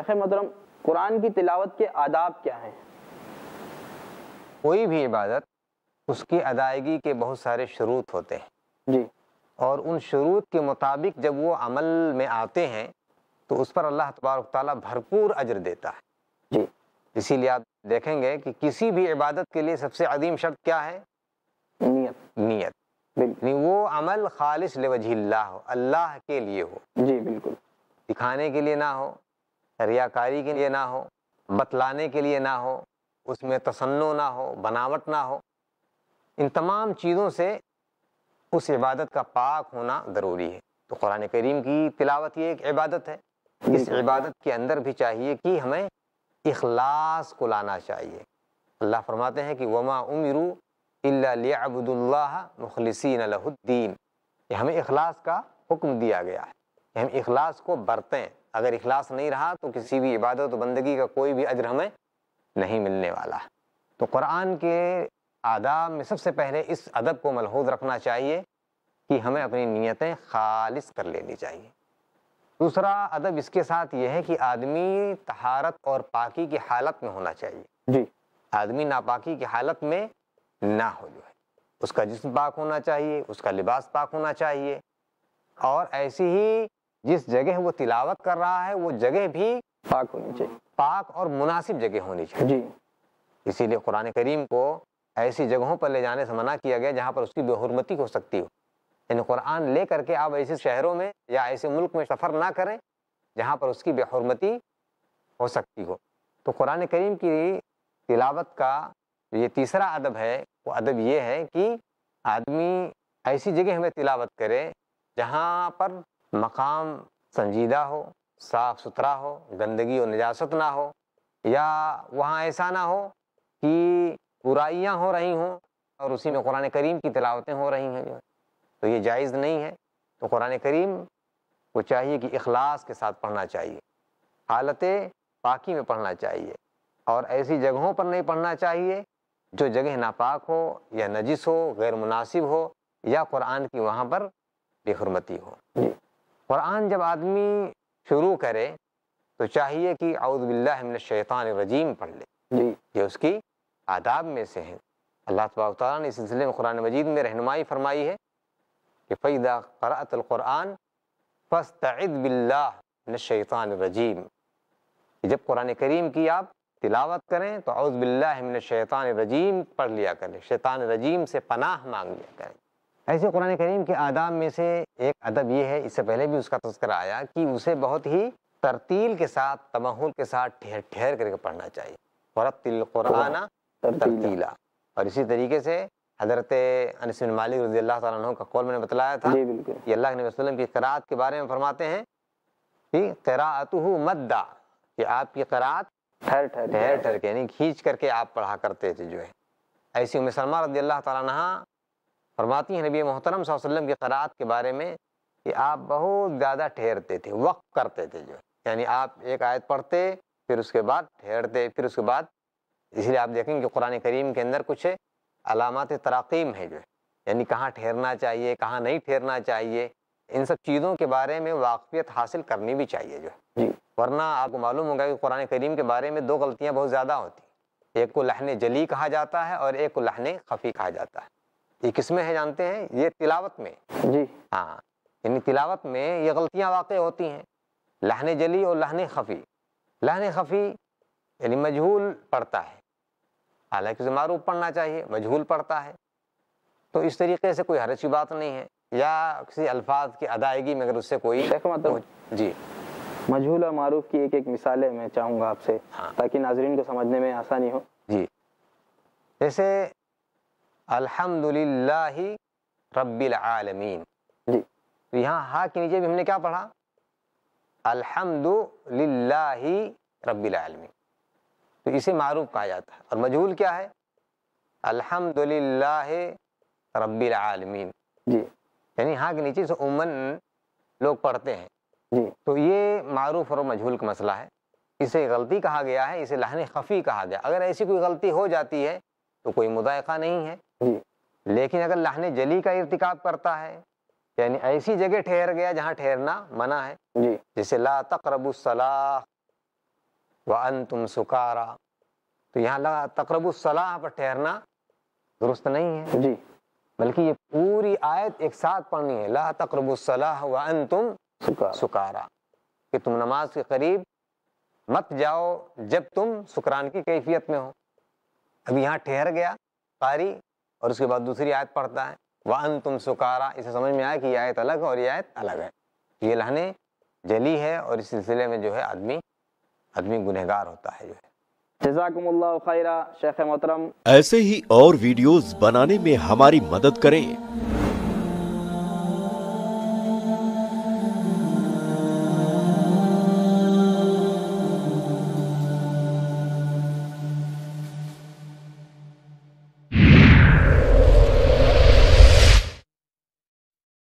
मोहतरम कुरान की तिलावत के आदाब क्या हैं कोई भी इबादत उसकी अदायगी के बहुत सारे शरूत होते हैं जी और उन शरूत के मुताबिक जब वो अमल में आते हैं तो उस पर अल्लाह तबारक ताला भरपूर अजर देता है जी इसीलिए आप देखेंगे कि किसी भी इबादत के लिए सबसे अदीम शर्त क्या है नीयत नीयत नहीं वो अमल खालिश लवजिल्ला हो अल्लाह के लिए हो जी बिल्कुल दिखाने के लिए ना हो रियाकारी के लिए ना हो बतलाने के लिए ना हो उसमें तसन्नो ना हो बनावट ना हो इन तमाम चीज़ों से उस इबादत का पाक होना ज़रूरी है तो कुरान करीम की तिलावत ये एक इबादत है इस इबादत के अंदर भी चाहिए कि हमें इखलास को लाना चाहिए अल्लाह फरमाते हैं कि वमा उमरू अल्लाबुल्ला मुखलसिन लहुद्दीन हमें इखलास का हुक्म दिया गया है हम इखलास को बरतें अगर इखलास नहीं रहा तो किसी भी इबादत तो बंदगी का कोई भी अजर हमें नहीं मिलने वाला तो कुरान के आदाब में सबसे पहले इस अदब को मलहूज रखना चाहिए कि हमें अपनी नीयतें खालिश कर लेनी चाहिए दूसरा अदब इसके साथ यह है कि आदमी तहारत और पाकी की हालत में होना चाहिए जी आदमी नापाकी की हालत में ना हो जो है उसका जिसम पाक होना चाहिए उसका लिबास पाक होना चाहिए और ऐसी ही जिस जगह वो तिलावत कर रहा है वो जगह भी पाक होनी चाहिए पाक और मुनासिब जगह होनी चाहिए जी इसीलिए कुरान करीम को ऐसी जगहों पर ले जाने से मना किया गया जहाँ पर उसकी बेहरमती हो सकती हो यानी कुरान ले करके आप ऐसे शहरों में या ऐसे मुल्क में सफ़र ना करें जहाँ पर उसकी बेहरमती हो सकती हो तो कुरान करीम की तिलावत का ये तीसरा अदब है वो अदब ये है कि आदमी ऐसी जगह हमें तिलावत करे जहाँ पर मकाम संजीदा हो साफ़ सुथरा हो गंदगी और निजास्त ना हो या वहाँ ऐसा ना हो कि बुराइयाँ हो रही हों और उसी में कुरान करीम की तलावतें हो रही हैं जो है तो ये जायज़ नहीं है तो कुरान करीम को चाहिए कि अखलास के साथ पढ़ना चाहिए हालत पाकि में पढ़ना चाहिए और ऐसी जगहों पर नहीं पढ़ना चाहिए जो जगह नापाक हो या नजिस हो गैर मुनासिब हो या कुरान की वहाँ पर बेहरमती हो कुरान जब आदमी शुरू करे तो चाहिए कि शैतान रजीम पढ़ ले जी ये उसकी आदाब में से है अल्लाह तबाक ने इस सिलसिले में कुरान मजीद में रहनुमाई फरमाई है कि फ़ैदा शैतान रजीम जब कुरान करीम की आप तिलावत करें तो शैतान रजीम पढ़ लिया करें शैतान रजीम से पनाह मांग लिया करें ऐसे कुरान करीम के आदाब में से एक अदब ये है इससे पहले भी उसका तस्करा आया कि उसे बहुत ही तरतील के साथ तमहुल के साथ ठहर ठहर करके पढ़ना चाहिए कुराना तरतीला और इसी तरीके से हजरत अनसिन मालिक रजी अल्लाह तु का कौल मैंने बतलाया था ये अल्लाह के नबीम की करात के बारे में फरमाते हैं कि करातु मद्दा कि आपकी करात ठहर ठहर ठहर ठहर के यानी खींच करके आप पढ़ा करते थे जो है ऐसी उम्र सलमा रजी अल्लाह तह फरमाती हैं नबी मोहतरम वसल्लम की क़रात के बारे में कि आप बहुत ज़्यादा ठहरते थे वक्फ़ करते थे जो यानी आप एक आयत पढ़ते फिर उसके बाद ठहरते फिर उसके बाद इसलिए आप देखेंगे कि कुरान करीम के अंदर कुछ अलामत तराकीम है जो यानी कहाँ ठहरना चाहिए कहाँ नहीं ठहरना चाहिए इन सब चीज़ों के बारे में वाकफियत हासिल करनी भी चाहिए जो जी वरना आपको मालूम होगा कि कुरान करीम के बारे में दो गलतियाँ बहुत ज़्यादा होती एक को लहन जली कहा जाता है और एक को लहन खफ़ी कहा जाता है ये किसमें है जानते हैं ये तिलावत में जी हाँ यानी तिलावत में ये गलतियाँ वाकई होती हैं लहने जली और लहने खफ़ी लहने खफ़ी यानी मजहूल पड़ता है हालांकि उसे मारूफ पढ़ना चाहिए मजहूल पड़ता है तो इस तरीके से कोई हरज की बात नहीं है या किसी अल्फाज की अदायगी में अगर उससे कोई मतलब जी मजहूल और मारूफ की एक एक मिसालें मैं चाहूँगा आपसे हाँ। ताकि नाजरीन को समझने में आसानी हो जी जैसे अल्हम्दुलिल्लाह रब्बिल आलमीन जी तो यहाँ हा के नीचे भी हमने क्या पढ़ा अल्हम्दुलिल्लाह रब्बिल आलमीन तो इसे मारूफ कहा जाता है और मजहूल क्या है अल्हम्दुलिल्लाह रब्बिल आलमीन जी यानी हाँ के नीचे से उमन लोग पढ़ते हैं जी तो ये मारूफ और मजहूल का मसला है इसे गलती कहा गया है इसे लहन खफ़ी कहा गया अगर ऐसी कोई गलती हो जाती है तो कोई मुदायका नहीं है लेकिन अगर लहने जली का इरतिकाब करता है यानी ऐसी जगह ठहर गया जहाँ ठहरना मना है जी जैसे ला तकरबुसलाह अन तुम सुकारा तो यहाँ ला तकरबुसलाह पर ठहरना दुरुस्त नहीं है जी बल्कि ये पूरी आयत एक साथ पढ़नी है ला तकरबुसलाह वन तुम सुकारा।, सुकारा कि तुम नमाज के करीब मत जाओ जब तुम सुकरान की कैफियत में हो अब यहाँ ठहर गया कारी और उसके बाद दूसरी आयत पढ़ता है वाहन तुम सुकारा इसे समझ में आया कि ये आयत अलग है और ये आयत अलग है ये लहने जली है और इस सिलसिले में जो है आदमी आदमी गुनहगार होता है जो है शेख मोहतरम ऐसे ही और वीडियोस बनाने में हमारी मदद करें